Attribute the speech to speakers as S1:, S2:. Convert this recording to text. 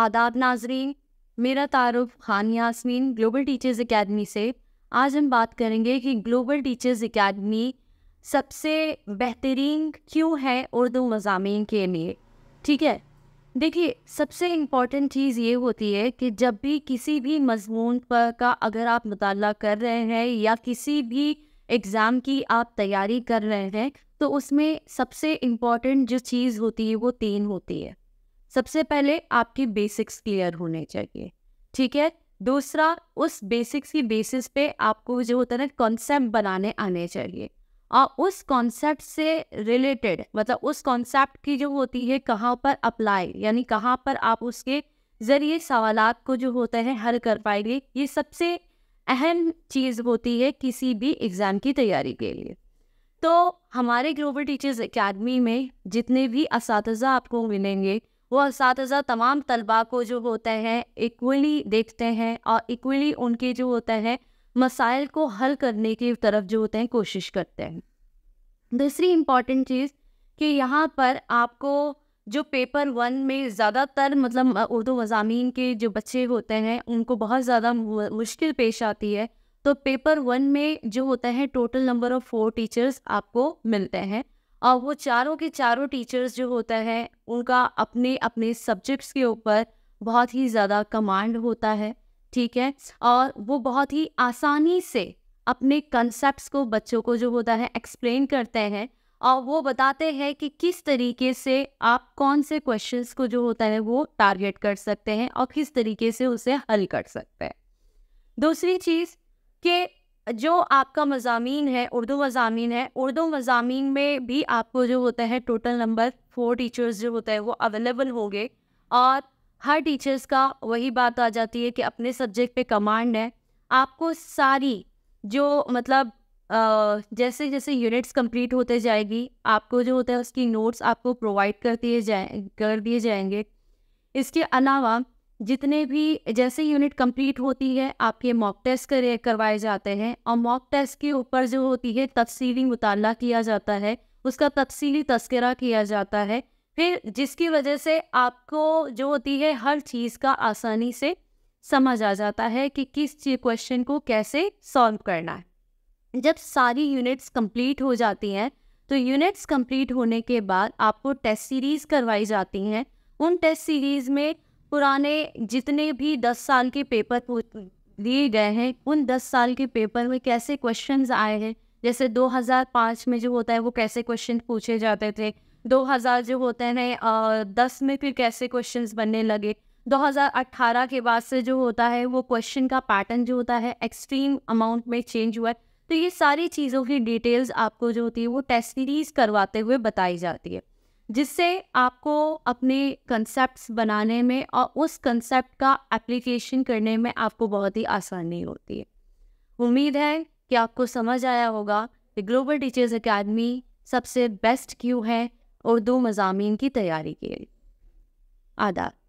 S1: आदाब नाजरीन मेरा तारफ़ Khan Yasmeen Global Teachers Academy से आज हम बात करेंगे कि ग्लोबल टीचर्स एकेडमी सबसे बेहतरीन क्यों है उर्दू मजामी के लिए ठीक है देखिए सबसे इम्पॉर्टेंट चीज़ ये होती है कि जब भी किसी भी मजमून पर का अगर आप मुताल कर रहे हैं या किसी भी एग्ज़ाम की आप तैयारी कर रहे हैं तो उसमें सबसे इम्पॉर्टेंट जो चीज़ होती है वो तीन होती है सबसे पहले आपकी बेसिक्स क्लियर होने चाहिए ठीक है दूसरा उस बेसिक्स की बेसिस पे आपको जो होता है ना कॉन्सेप्ट बनाने आने चाहिए और उस कॉन्सेप्ट से रिलेटेड मतलब उस कॉन्सेप्ट की जो होती है कहाँ पर अप्लाई यानी कहाँ पर आप उसके ज़रिए सवाल को जो होता है हल कर पाएंगे ये सबसे अहम चीज़ होती है किसी भी एग्ज़ाम की तैयारी के लिए तो हमारे ग्लोबल टीचर्स एकेडमी में जितने भी इस आपको मिलेंगे वो इस तमाम तलबा को जो होता है इक्वली देखते हैं और इक्वली उनके जो होता है मसाइल को हल करने की तरफ जो होते हैं कोशिश करते हैं दूसरी इम्पॉर्टेंट चीज़ कि यहाँ पर आपको जो पेपर वन में ज़्यादातर मतलब उर्दू मजामी के जो बच्चे होते हैं उनको बहुत ज़्यादा मुश्किल पेश आती है तो पेपर वन में जो होता है total number of four teachers आपको मिलते हैं और वो चारों के चारों टीचर्स जो होता है उनका अपने अपने सब्जेक्ट्स के ऊपर बहुत ही ज़्यादा कमांड होता है ठीक है और वो बहुत ही आसानी से अपने कंसेप्ट को बच्चों को जो होता है एक्सप्लेन करते हैं और वो बताते हैं कि किस तरीके से आप कौन से क्वेश्चंस को जो होता है वो टारगेट कर सकते हैं और किस तरीके से उसे हल कर सकते हैं दूसरी चीज़ कि जो आपका मजामी है उर्दू मजामी है उर्दू मजामी में भी आपको जो होता है टोटल नंबर फोर टीचर्स जो होता है वो अवेलेबल होंगे और हर टीचर्स का वही बात आ जाती है कि अपने सब्जेक्ट पे कमांड है आपको सारी जो मतलब आ, जैसे जैसे यूनिट्स कंप्लीट होते जाएगी आपको जो होता है उसकी नोट्स आपको प्रोवाइड कर दिए जाए कर दिए जाएंगे इसके अलावा जितने भी जैसे यूनिट कंप्लीट होती है आपके मॉक टेस्ट कर करवाए जाते हैं और मॉक टेस्ट के ऊपर जो होती है तफसीली मुताल किया जाता है उसका तफसीली तस्करा किया जाता है फिर जिसकी वजह से आपको जो होती है हर चीज़ का आसानी से समझ आ जाता है कि किस क्वेश्चन को कैसे सॉल्व करना है जब सारी यूनिट्स कंप्लीट हो जाती हैं तो यूनिट्स कंप्लीट होने के बाद आपको टेस्ट सीरीज़ करवाई जाती हैं उन टेस्ट सीरीज़ में पुराने जितने भी दस साल के पेपर लिए गए हैं उन दस साल के पेपर में कैसे क्वेश्चंस आए हैं जैसे 2005 में जो होता है वो कैसे क्वेश्चन पूछे जाते थे 2000 जो होते हैं दस में फिर कैसे क्वेश्चंस बनने लगे 2018 के बाद से जो होता है वो क्वेश्चन का पैटर्न जो होता है एक्सट्रीम अमाउंट में चेंज हुआ है तो ये सारी चीज़ों की डिटेल्स आपको जो होती है वो टेस्ट सीरीज करवाते हुए बताई जाती है जिससे आपको अपने कंसेप्ट बनाने में और उस कंसेप्ट का एप्लीकेशन करने में आपको बहुत ही आसानी होती है उम्मीद है कि आपको समझ आया होगा कि ग्लोबल टीचर्स अकेडमी सबसे बेस्ट क्यों है उर्दू मजामी की तैयारी के लिए आदाब